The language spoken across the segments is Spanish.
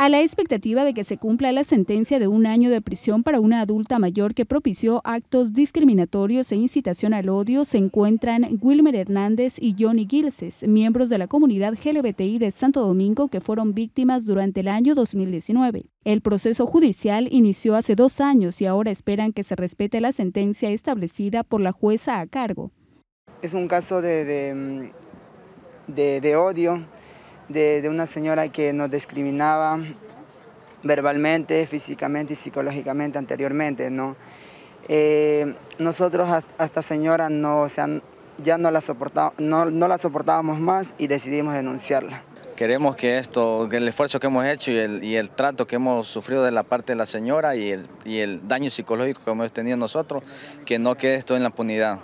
a la expectativa de que se cumpla la sentencia de un año de prisión para una adulta mayor que propició actos discriminatorios e incitación al odio, se encuentran Wilmer Hernández y Johnny Gilses, miembros de la comunidad LGBTI de Santo Domingo que fueron víctimas durante el año 2019. El proceso judicial inició hace dos años y ahora esperan que se respete la sentencia establecida por la jueza a cargo. Es un caso de, de odio de, una señora que nos discriminaba verbalmente, físicamente y psicológicamente anteriormente, ¿no? Eh, nosotros a, esta señora no, o ya no la, no, la soportábamos más y decidimos denunciarla. Queremos que esto, el esfuerzo que hemos hecho y el, trato que hemos sufrido de la parte de la señora y el, y el daño psicológico que hemos tenido nosotros, que no quede esto en la impunidad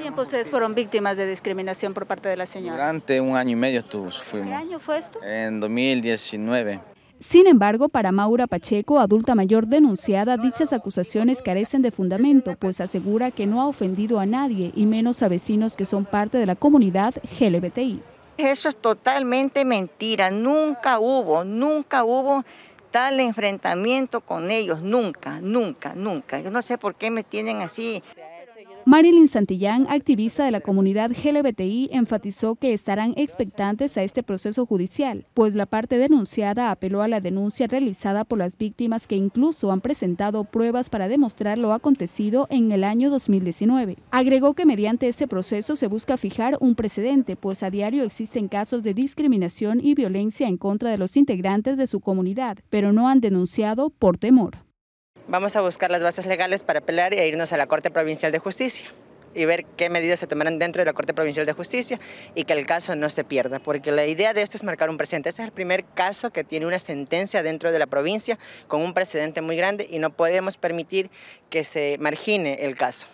tiempo ustedes fueron víctimas de discriminación por parte de la señora? Durante un año y medio estuvo, ¿Qué año fue esto? En 2019. Sin embargo, para Maura Pacheco, adulta mayor denunciada, dichas acusaciones carecen de fundamento, pues asegura que no ha ofendido a nadie y menos a vecinos que son parte de la comunidad GLBTI. Eso es totalmente mentira, nunca hubo, nunca hubo tal enfrentamiento con ellos, nunca, nunca, nunca. Yo no sé por qué me tienen así. Marilyn Santillán, activista de la comunidad LGBTI, enfatizó que estarán expectantes a este proceso judicial, pues la parte denunciada apeló a la denuncia realizada por las víctimas que incluso han presentado pruebas para demostrar lo acontecido en el año 2019. Agregó que mediante este proceso se busca fijar un precedente, pues a diario existen casos de discriminación y violencia en contra de los integrantes de su comunidad, pero no han denunciado por temor. Vamos a buscar las bases legales para apelar e irnos a la Corte Provincial de Justicia y ver qué medidas se tomarán dentro de la Corte Provincial de Justicia y que el caso no se pierda, porque la idea de esto es marcar un precedente. Ese es el primer caso que tiene una sentencia dentro de la provincia con un precedente muy grande y no podemos permitir que se margine el caso.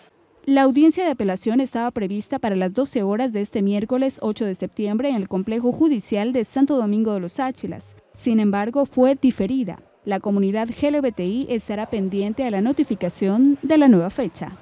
La audiencia de apelación estaba prevista para las 12 horas de este miércoles 8 de septiembre en el Complejo Judicial de Santo Domingo de los Áchilas. Sin embargo, fue diferida la comunidad GLBTI estará pendiente a la notificación de la nueva fecha.